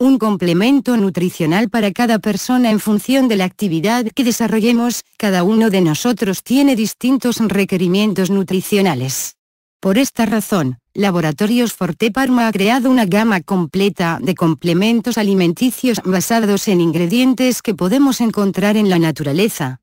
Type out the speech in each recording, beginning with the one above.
un complemento nutricional para cada persona en función de la actividad que desarrollemos, cada uno de nosotros tiene distintos requerimientos nutricionales. Por esta razón, Laboratorios Forte Parma ha creado una gama completa de complementos alimenticios basados en ingredientes que podemos encontrar en la naturaleza.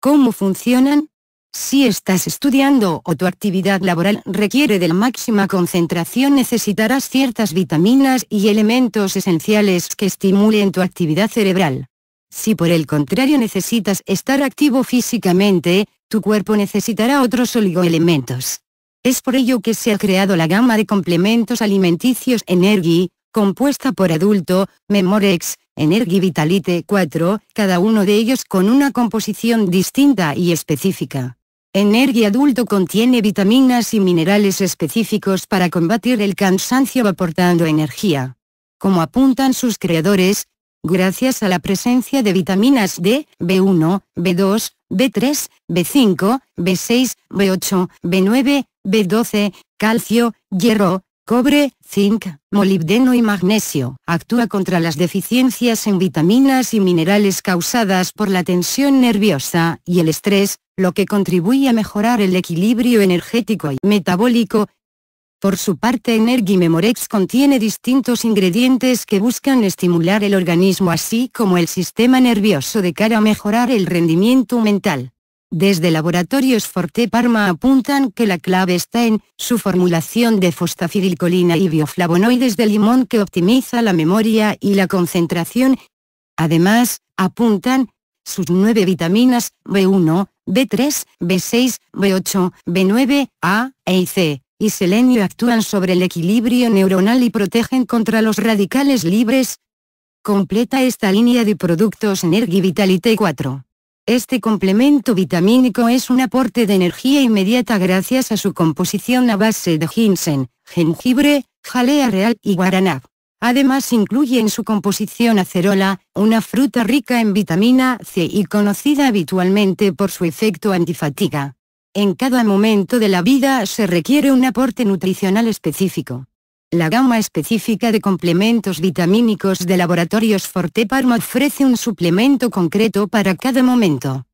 ¿Cómo funcionan? Si estás estudiando o tu actividad laboral requiere de la máxima concentración necesitarás ciertas vitaminas y elementos esenciales que estimulen tu actividad cerebral. Si por el contrario necesitas estar activo físicamente, tu cuerpo necesitará otros oligoelementos. Es por ello que se ha creado la gama de complementos alimenticios Energy, compuesta por adulto, Memorex, Energy Vitalite 4, cada uno de ellos con una composición distinta y específica. Energía adulto contiene vitaminas y minerales específicos para combatir el cansancio aportando energía. Como apuntan sus creadores, gracias a la presencia de vitaminas D, B1, B2, B3, B5, B6, B8, B9, B12, calcio, hierro, cobre, zinc, molibdeno y magnesio. Actúa contra las deficiencias en vitaminas y minerales causadas por la tensión nerviosa y el estrés, lo que contribuye a mejorar el equilibrio energético y metabólico. Por su parte memorex contiene distintos ingredientes que buscan estimular el organismo así como el sistema nervioso de cara a mejorar el rendimiento mental. Desde Laboratorios Forte Parma apuntan que la clave está en su formulación de fostafirilcolina y bioflavonoides de limón que optimiza la memoria y la concentración. Además, apuntan sus nueve vitaminas B1, B3, B6, B8, B9, A, E y C, y selenio actúan sobre el equilibrio neuronal y protegen contra los radicales libres. Completa esta línea de productos Energy Vitality 4. Este complemento vitamínico es un aporte de energía inmediata gracias a su composición a base de ginseng, jengibre, jalea real y guaraná. Además incluye en su composición acerola, una fruta rica en vitamina C y conocida habitualmente por su efecto antifatiga. En cada momento de la vida se requiere un aporte nutricional específico. La gama específica de complementos vitamínicos de Laboratorios Forteparma ofrece un suplemento concreto para cada momento.